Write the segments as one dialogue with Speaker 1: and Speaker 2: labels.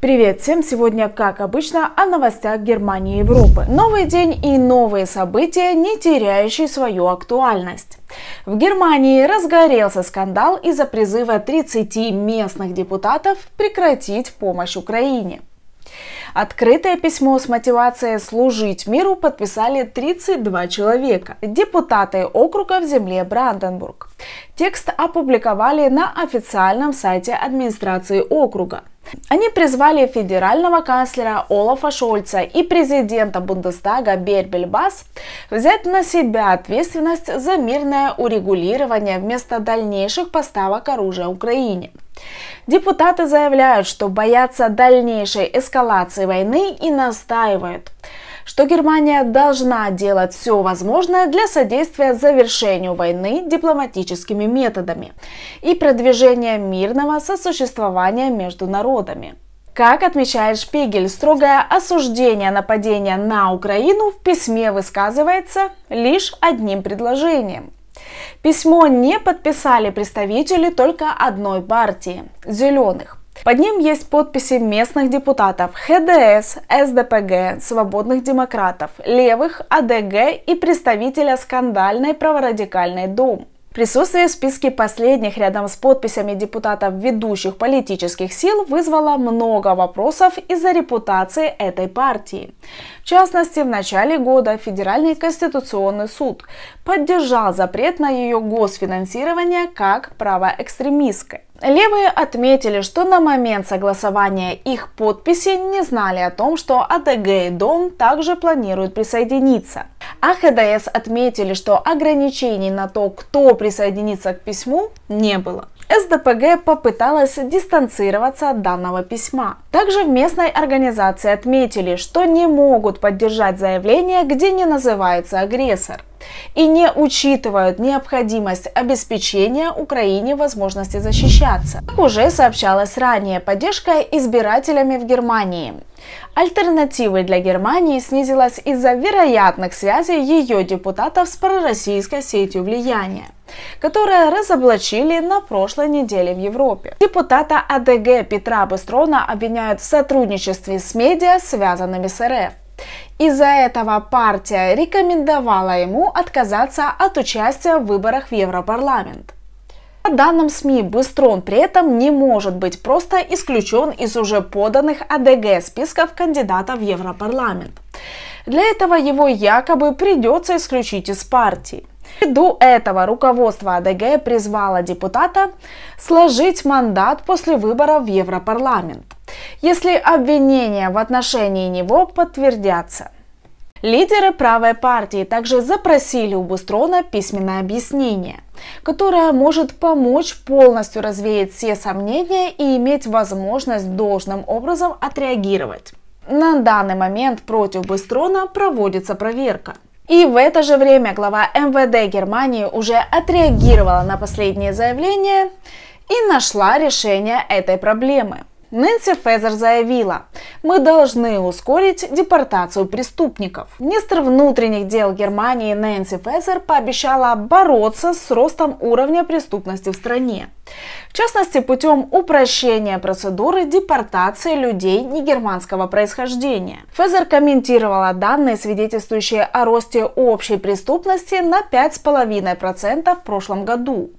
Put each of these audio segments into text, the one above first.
Speaker 1: Привет всем! Сегодня, как обычно, о новостях Германии и Европы. Новый день и новые события, не теряющие свою актуальность. В Германии разгорелся скандал из-за призыва 30 местных депутатов прекратить помощь Украине. Открытое письмо с мотивацией служить миру подписали 32 человека, депутаты округа в земле Бранденбург. Текст опубликовали на официальном сайте администрации округа. Они призвали федерального канцлера Олафа Шольца и президента Бундестага Бербельбас взять на себя ответственность за мирное урегулирование вместо дальнейших поставок оружия Украине. Депутаты заявляют, что боятся дальнейшей эскалации войны и настаивают – что Германия должна делать все возможное для содействия завершению войны дипломатическими методами и продвижения мирного сосуществования между народами. Как отмечает Шпигель, строгое осуждение нападения на Украину в письме высказывается лишь одним предложением. Письмо не подписали представители только одной партии – «Зеленых». Под ним есть подписи местных депутатов ХДС, СДПГ, свободных демократов, левых, АДГ и представителя скандальной праворадикальной Думы. Присутствие в списке последних рядом с подписями депутатов ведущих политических сил вызвало много вопросов из-за репутации этой партии. В частности, в начале года Федеральный конституционный суд поддержал запрет на ее госфинансирование как правоэкстремистской. Левые отметили, что на момент согласования их подписи не знали о том, что АДГ и Дом также планируют присоединиться. А ХДС отметили, что ограничений на то, кто присоединится к письму, не было. СДПГ попыталась дистанцироваться от данного письма. Также в местной организации отметили, что не могут поддержать заявление, где не называется агрессор и не учитывают необходимость обеспечения Украине возможности защищаться. Как уже сообщалось ранее, поддержка избирателями в Германии. Альтернативы для Германии снизилась из-за вероятных связей ее депутатов с пророссийской сетью влияния которое разоблачили на прошлой неделе в Европе. Депутата АДГ Петра Быстрона обвиняют в сотрудничестве с медиа, связанными с РФ. Из-за этого партия рекомендовала ему отказаться от участия в выборах в Европарламент. По данным СМИ, Быстрон при этом не может быть просто исключен из уже поданных АДГ списков кандидатов в Европарламент. Для этого его якобы придется исключить из партии. До этого руководство АДГ призвало депутата сложить мандат после выборов в Европарламент, если обвинения в отношении него подтвердятся. Лидеры правой партии также запросили у Бустрона письменное объяснение, которое может помочь полностью развеять все сомнения и иметь возможность должным образом отреагировать. На данный момент против Быстрона проводится проверка – и в это же время глава МВД Германии уже отреагировала на последние заявления и нашла решение этой проблемы. Нэнси Фезер заявила, мы должны ускорить депортацию преступников. Министр внутренних дел Германии Нэнси Фезер пообещала бороться с ростом уровня преступности в стране в частности путем упрощения процедуры депортации людей негерманского происхождения. Фезер комментировала данные, свидетельствующие о росте общей преступности на 5,5% в прошлом году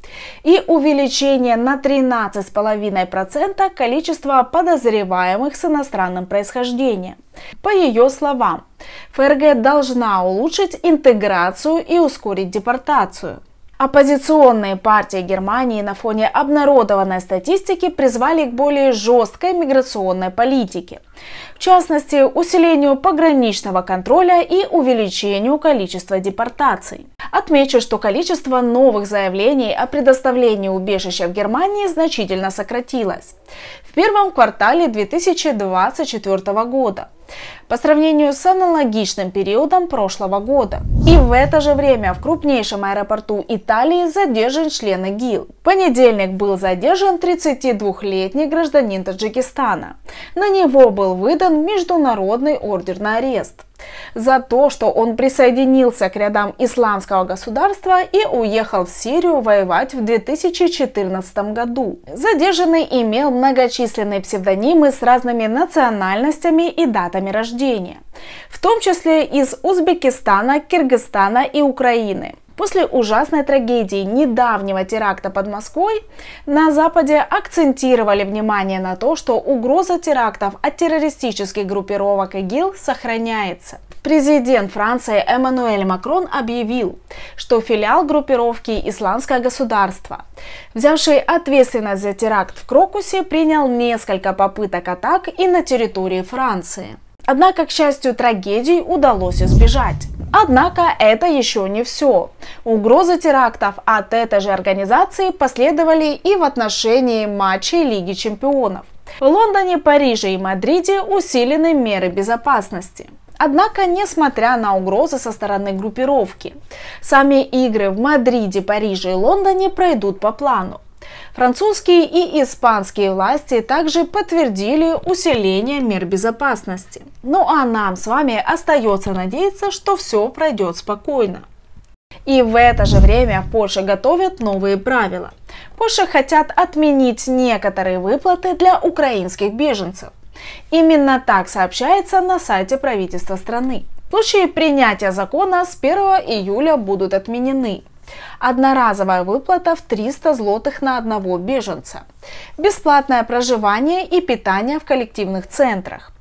Speaker 1: и увеличение на 13,5% количества подозреваемых с иностранным происхождением. По ее словам, ФРГ должна улучшить интеграцию и ускорить депортацию. Оппозиционные партии Германии на фоне обнародованной статистики призвали к более жесткой миграционной политике. В частности, усилению пограничного контроля и увеличению количества депортаций. Отмечу, что количество новых заявлений о предоставлении убежища в Германии значительно сократилось. В первом квартале 2024 года по сравнению с аналогичным периодом прошлого года. И в это же время в крупнейшем аэропорту Италии задержан член Гил. В понедельник был задержан 32-летний гражданин Таджикистана. На него был выдан международный ордер на арест за то, что он присоединился к рядам исламского государства и уехал в Сирию воевать в 2014 году. Задержанный имел многочисленные псевдонимы с разными национальностями и датами рождения, в том числе из Узбекистана, Киргизстана и Украины. После ужасной трагедии недавнего теракта под Москвой на Западе акцентировали внимание на то, что угроза терактов от террористических группировок ИГИЛ сохраняется. Президент Франции Эммануэль Макрон объявил, что филиал группировки «Исламское государство», взявший ответственность за теракт в Крокусе, принял несколько попыток атак и на территории Франции. Однако, к счастью, трагедии удалось избежать. Однако это еще не все. Угрозы терактов от этой же организации последовали и в отношении матчей Лиги чемпионов. В Лондоне, Париже и Мадриде усилены меры безопасности. Однако, несмотря на угрозы со стороны группировки, сами игры в Мадриде, Париже и Лондоне пройдут по плану. Французские и испанские власти также подтвердили усиление мер безопасности. Ну а нам с вами остается надеяться, что все пройдет спокойно. И в это же время в Польше готовят новые правила. Польша хотят отменить некоторые выплаты для украинских беженцев. Именно так сообщается на сайте правительства страны. Случаи принятия закона с 1 июля будут отменены. Одноразовая выплата в 300 злотых на одного беженца – бесплатное проживание и питание в коллективных центрах.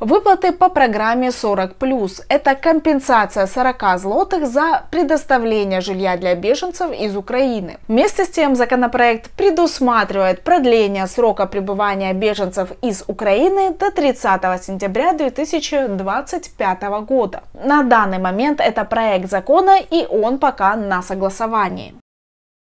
Speaker 1: Выплаты по программе 40+. Это компенсация 40 злотых за предоставление жилья для беженцев из Украины. Вместе с тем законопроект предусматривает продление срока пребывания беженцев из Украины до 30 сентября 2025 года. На данный момент это проект закона и он пока на согласовании.